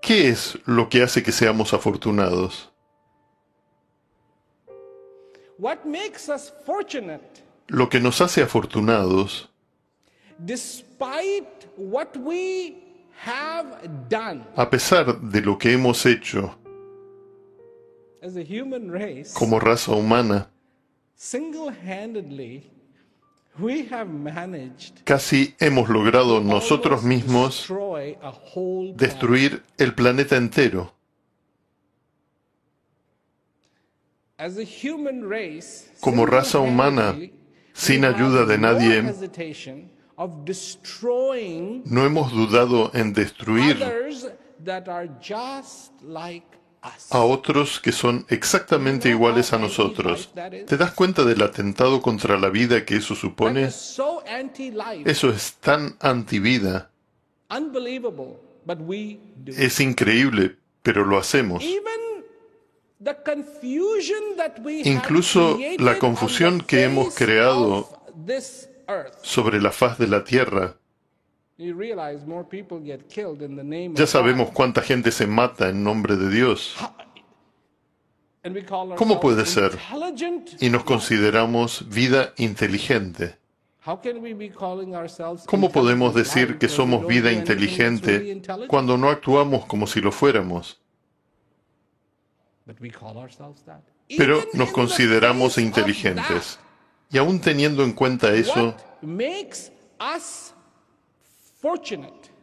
¿Qué es lo que hace que seamos afortunados? lo que nos hace afortunados, a pesar de lo que hemos hecho como raza humana, Casi hemos logrado nosotros mismos destruir el planeta entero. Como raza humana, sin ayuda de nadie, no hemos dudado en destruir a otros que son exactamente iguales a nosotros. ¿Te das cuenta del atentado contra la vida que eso supone? Eso es tan antivida. Es increíble, pero lo hacemos. Incluso la confusión que hemos creado sobre la faz de la Tierra ya sabemos cuánta gente se mata en nombre de Dios. ¿Cómo puede ser? Y nos consideramos vida inteligente. ¿Cómo podemos decir que somos vida inteligente cuando no actuamos como si lo fuéramos? Pero nos consideramos inteligentes. Y aún teniendo en cuenta eso,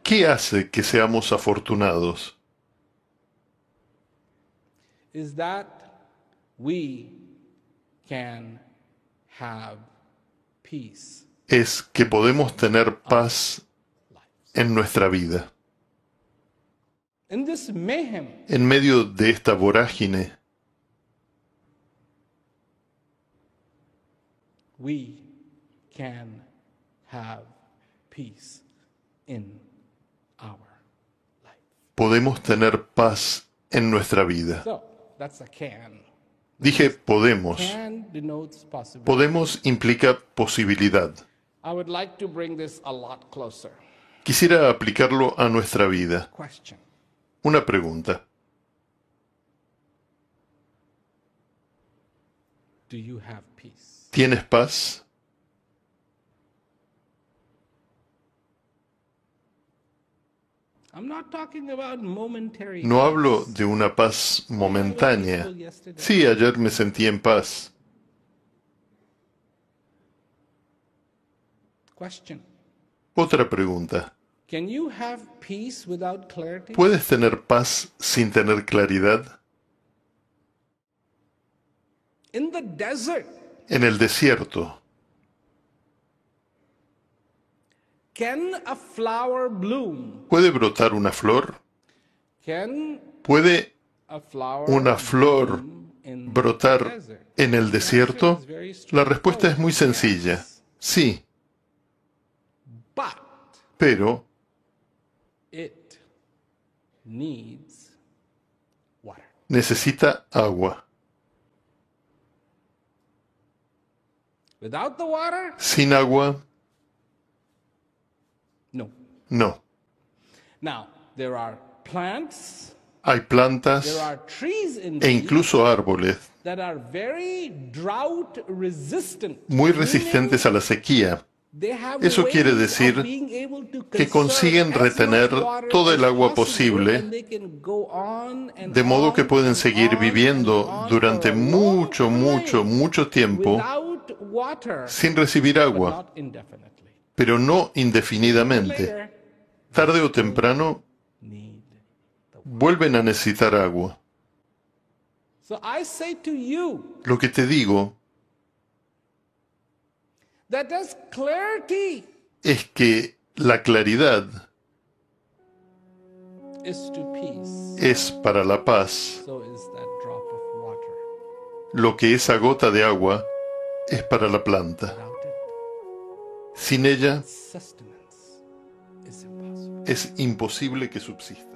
¿Qué hace que seamos afortunados? Es que podemos tener paz en nuestra vida. En medio de esta vorágine, we can have peace. Podemos tener paz en nuestra vida. Dije podemos. Podemos implica posibilidad. Quisiera aplicarlo a nuestra vida. Una pregunta. ¿Tienes paz? No hablo de una paz momentánea. Sí, ayer me sentí en paz. Otra pregunta. ¿Puedes tener paz sin tener claridad? En el desierto. ¿Puede brotar una flor? ¿Puede una flor brotar en el desierto? La respuesta es muy sencilla. Sí. Pero necesita agua. Sin agua, no. Hay plantas e incluso árboles muy resistentes a la sequía. Eso quiere decir que consiguen retener todo el agua posible, de modo que pueden seguir viviendo durante mucho, mucho, mucho tiempo sin recibir agua, pero no indefinidamente. Tarde o temprano vuelven a necesitar agua. Lo que te digo es que la claridad es para la paz lo que esa gota de agua es para la planta. Sin ella es imposible que subsista.